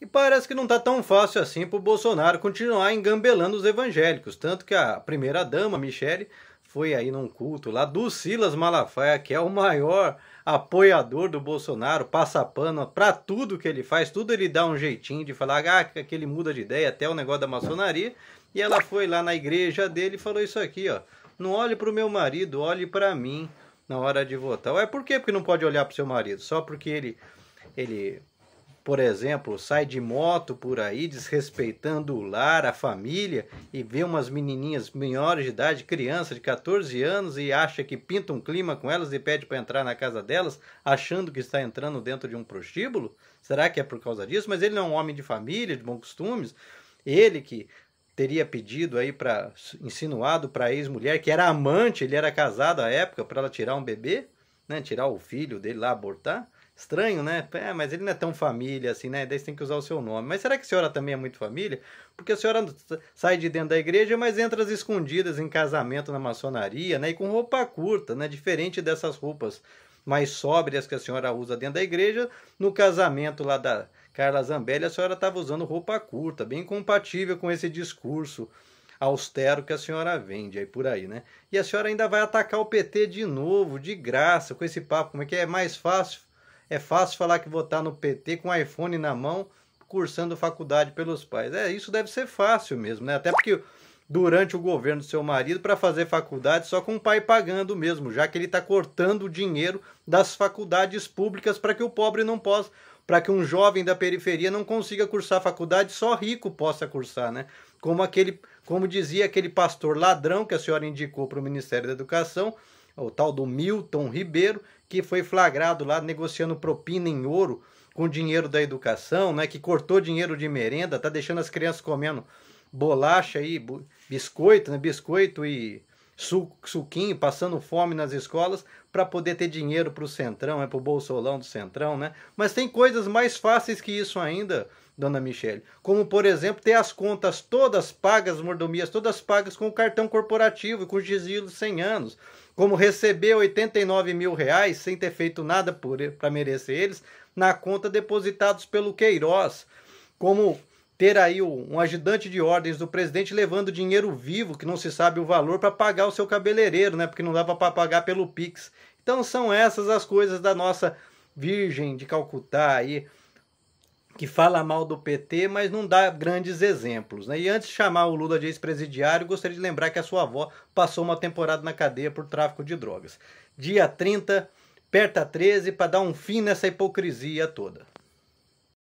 E parece que não está tão fácil assim para o Bolsonaro continuar engambelando os evangélicos, tanto que a primeira-dama, Michele, foi aí num culto lá do Silas Malafaia, que é o maior apoiador do Bolsonaro, passa pano para tudo que ele faz, tudo ele dá um jeitinho de falar ah, que ele muda de ideia, até o negócio da maçonaria. E ela foi lá na igreja dele e falou isso aqui, ó. Não olhe para o meu marido, olhe para mim na hora de votar. É por quê? Porque não pode olhar para o seu marido, só porque ele ele por exemplo, sai de moto por aí desrespeitando o lar, a família e vê umas menininhas menores de idade, criança de 14 anos e acha que pinta um clima com elas e pede para entrar na casa delas, achando que está entrando dentro de um prostíbulo? Será que é por causa disso? Mas ele não é um homem de família, de bons costumes. Ele que teria pedido aí para insinuado para a ex-mulher que era amante, ele era casado à época para ela tirar um bebê, né, tirar o filho dele lá abortar. Estranho, né? É, mas ele não é tão família assim, né? Daí você tem que usar o seu nome. Mas será que a senhora também é muito família? Porque a senhora sai de dentro da igreja, mas entra às escondidas em casamento na maçonaria, né? E com roupa curta, né? Diferente dessas roupas mais sóbrias que a senhora usa dentro da igreja. No casamento lá da Carla Zambelli, a senhora estava usando roupa curta, bem compatível com esse discurso austero que a senhora vende aí por aí, né? E a senhora ainda vai atacar o PT de novo, de graça, com esse papo, como é que é, é mais fácil é fácil falar que votar no PT com iPhone na mão, cursando faculdade pelos pais. É, isso deve ser fácil mesmo, né? Até porque durante o governo do seu marido para fazer faculdade só com o pai pagando mesmo, já que ele está cortando o dinheiro das faculdades públicas para que o pobre não possa, para que um jovem da periferia não consiga cursar faculdade, só rico possa cursar, né? Como aquele, como dizia aquele pastor ladrão que a senhora indicou para o Ministério da Educação, o tal do Milton Ribeiro, que foi flagrado lá negociando propina em ouro com dinheiro da educação, né, que cortou dinheiro de merenda, tá deixando as crianças comendo bolacha e biscoito, né, biscoito e su suquinho, passando fome nas escolas para poder ter dinheiro para o Centrão, é para o Bolsolão do Centrão, né? Mas tem coisas mais fáceis que isso ainda, dona Michele. Como, por exemplo, ter as contas todas pagas, mordomias todas pagas com o cartão corporativo e com desílio de 100 anos. Como receber 89 mil reais sem ter feito nada para merecer eles na conta depositados pelo Queiroz. Como ter aí um ajudante de ordens do presidente levando dinheiro vivo, que não se sabe o valor, para pagar o seu cabeleireiro, né? Porque não dava para pagar pelo Pix. Então são essas as coisas da nossa Virgem de Calcutá aí, que fala mal do PT, mas não dá grandes exemplos, né? E antes de chamar o Lula de ex-presidiário, gostaria de lembrar que a sua avó passou uma temporada na cadeia por tráfico de drogas. Dia 30, perta 13, para dar um fim nessa hipocrisia toda.